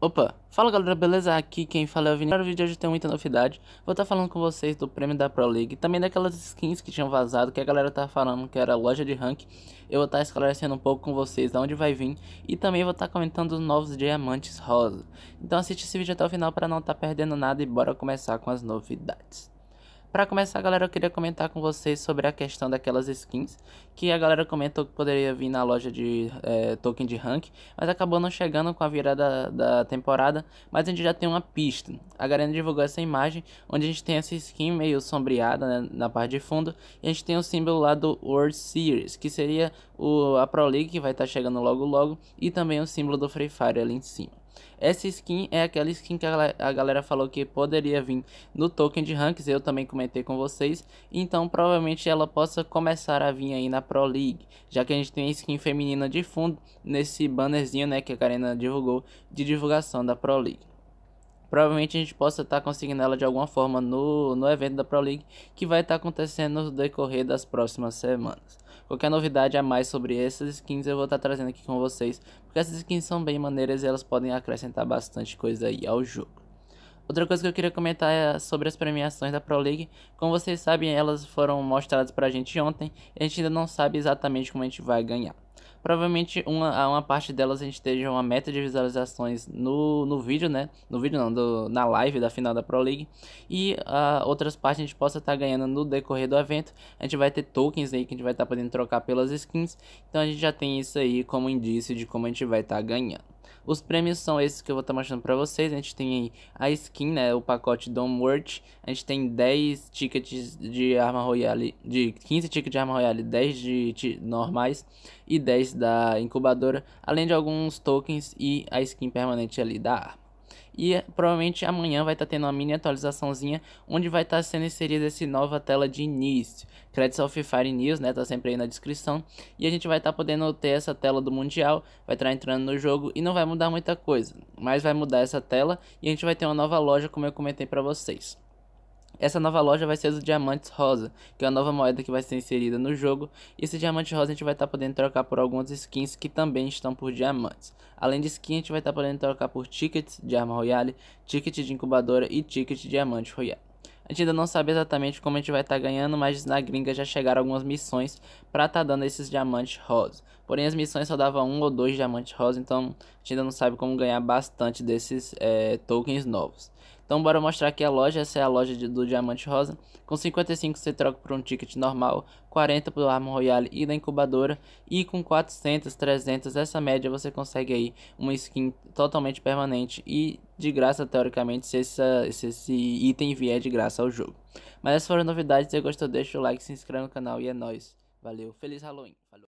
Opa, fala galera, beleza? Aqui quem fala é o Vinícius. No vídeo de hoje tem muita novidade. Vou estar tá falando com vocês do prêmio da Pro League, também daquelas skins que tinham vazado, que a galera tá falando que era loja de rank. Eu vou estar tá esclarecendo um pouco com vocês de onde vai vir e também vou estar tá comentando os novos diamantes rosa. Então assiste esse vídeo até o final para não estar tá perdendo nada e bora começar com as novidades. Para começar, galera, eu queria comentar com vocês sobre a questão daquelas skins, que a galera comentou que poderia vir na loja de é, token de rank, mas acabou não chegando com a virada da temporada, mas a gente já tem uma pista. A galera divulgou essa imagem, onde a gente tem essa skin meio sombreada né, na parte de fundo, e a gente tem o símbolo lá do World Series, que seria o, a Pro League, que vai estar tá chegando logo logo, e também o símbolo do Free Fire ali em cima. Essa skin é aquela skin que a galera falou que poderia vir no token de ranks, eu também comentei com vocês, então provavelmente ela possa começar a vir aí na Pro League, já que a gente tem a skin feminina de fundo nesse bannerzinho, né, que a Karina divulgou de divulgação da Pro League provavelmente a gente possa estar tá conseguindo ela de alguma forma no, no evento da Pro League que vai estar tá acontecendo no decorrer das próximas semanas. Qualquer novidade a mais sobre essas skins eu vou estar tá trazendo aqui com vocês, porque essas skins são bem maneiras e elas podem acrescentar bastante coisa aí ao jogo. Outra coisa que eu queria comentar é sobre as premiações da Pro League. Como vocês sabem, elas foram mostradas pra gente ontem e a gente ainda não sabe exatamente como a gente vai ganhar. Provavelmente uma, uma parte delas a gente esteja uma meta de visualizações no, no vídeo, né? No vídeo não, do, na live da final da Pro League. E uh, outras partes a gente possa estar tá ganhando no decorrer do evento. A gente vai ter tokens aí que a gente vai estar tá podendo trocar pelas skins. Então a gente já tem isso aí como indício de como a gente vai estar tá ganhando. Os prêmios são esses que eu vou estar tá mostrando pra vocês. A gente tem a skin, né? O pacote Domwort. A gente tem 10 tickets de arma royale. De 15 tickets de arma royale, 10 de, de normais e 10 da incubadora. Além de alguns tokens e a skin permanente ali da arma. E provavelmente amanhã vai estar tá tendo uma mini atualizaçãozinha onde vai estar tá sendo inserida essa nova tela de início. Credits of Fire News, né? Tá sempre aí na descrição. E a gente vai estar tá podendo ter essa tela do Mundial, vai estar tá entrando no jogo e não vai mudar muita coisa. Mas vai mudar essa tela e a gente vai ter uma nova loja, como eu comentei para vocês. Essa nova loja vai ser os diamantes rosa, que é a nova moeda que vai ser inserida no jogo. E esse diamante rosa a gente vai estar tá podendo trocar por algumas skins que também estão por diamantes. Além de skin, a gente vai estar tá podendo trocar por tickets de arma royale, ticket de incubadora e ticket de diamante royale. A gente ainda não sabe exatamente como a gente vai estar tá ganhando, mas na gringa já chegaram algumas missões para estar tá dando esses diamantes rosa. Porém, as missões só davam um ou dois diamantes rosa, então a gente ainda não sabe como ganhar bastante desses é, tokens novos. Então bora mostrar aqui a loja, essa é a loja de, do Diamante Rosa. Com 55 você troca por um ticket normal, 40 por Arma Royale e da incubadora. E com 400, 300, essa média você consegue aí uma skin totalmente permanente e de graça teoricamente se, essa, se esse item vier de graça ao jogo. Mas essas foram novidades, se gostou deixa o like, se inscreve no canal e é nóis. Valeu, feliz Halloween. Falou.